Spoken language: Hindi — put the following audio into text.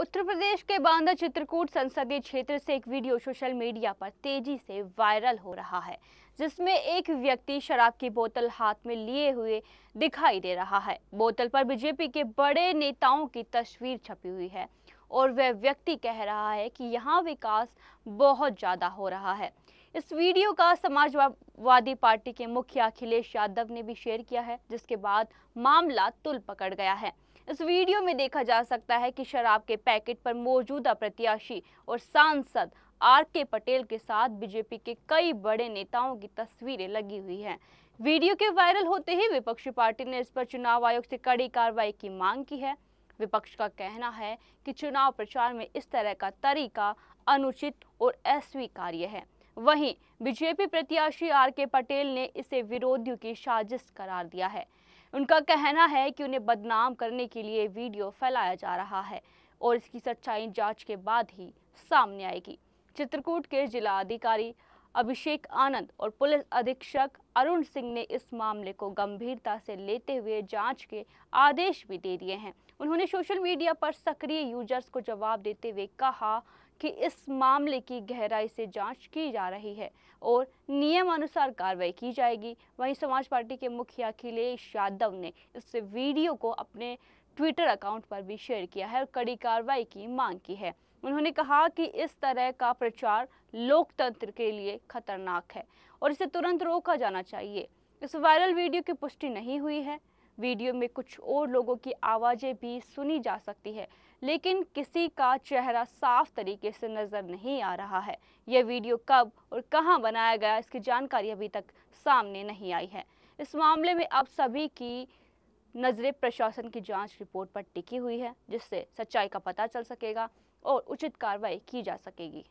उत्तर प्रदेश के बांदा चित्रकूट संसदीय क्षेत्र से एक वीडियो सोशल मीडिया पर तेजी से वायरल हो रहा है जिसमें एक व्यक्ति शराब की बोतल हाथ में लिए हुए दिखाई दे रहा है बोतल पर बीजेपी के बड़े नेताओं की तस्वीर छपी हुई है और वह व्यक्ति कह रहा है कि यहाँ विकास बहुत ज़्यादा हो रहा है इस वीडियो का समाजवादी पार्टी के मुखिया अखिलेश यादव ने भी शेयर किया है जिसके बाद मामला तुल पकड़ गया है इस वीडियो में देखा जा सकता है कि शराब के पैकेट पर मौजूदा प्रत्याशी और सांसद आर के पटेल के साथ बीजेपी के कई बड़े नेताओं की तस्वीरें लगी हुई हैं वीडियो के वायरल होते ही विपक्षी पार्टी ने इस पर चुनाव आयोग से कड़ी कार्रवाई की मांग की है विपक्ष का कहना है कि चुनाव प्रचार में इस तरह का तरीका अनुचित और अस्वीकार्य है वहीं बीजेपी प्रत्याशी आर के पटेल ने इसे विरोधियों की साजिश करार दिया है उनका कहना है कि उन्हें बदनाम करने के लिए वीडियो फैलाया जा रहा है और इसकी सच्चाई जांच के बाद ही सामने आएगी चित्रकूट के जिला अधिकारी अभिषेक आनंद और पुलिस अधीक्षक अरुण सिंह ने इस मामले को गंभीरता से लेते हुए जांच के आदेश भी दे दिए हैं उन्होंने सोशल मीडिया पर सक्रिय यूजर्स को जवाब देते हुए कहा कि इस मामले की गहराई से जांच की जा रही है और नियमानुसार कार्रवाई की जाएगी वहीं समाज पार्टी के मुखिया अखिलेश यादव ने इस वीडियो को अपने ट्विटर अकाउंट पर भी शेयर किया है और कड़ी कार्रवाई की मांग की है उन्होंने कहा कि इस तरह का प्रचार लोकतंत्र के लिए खतरनाक है और इसे तुरंत रोका जाना चाहिए इस वायरल वीडियो की पुष्टि नहीं हुई है वीडियो में कुछ और लोगों की आवाज़ें भी सुनी जा सकती है लेकिन किसी का चेहरा साफ तरीके से नज़र नहीं आ रहा है यह वीडियो कब और कहां बनाया गया इसकी जानकारी अभी तक सामने नहीं आई है इस मामले में अब सभी की नज़रें प्रशासन की जांच रिपोर्ट पर टिकी हुई है जिससे सच्चाई का पता चल सकेगा और उचित कार्रवाई की जा सकेगी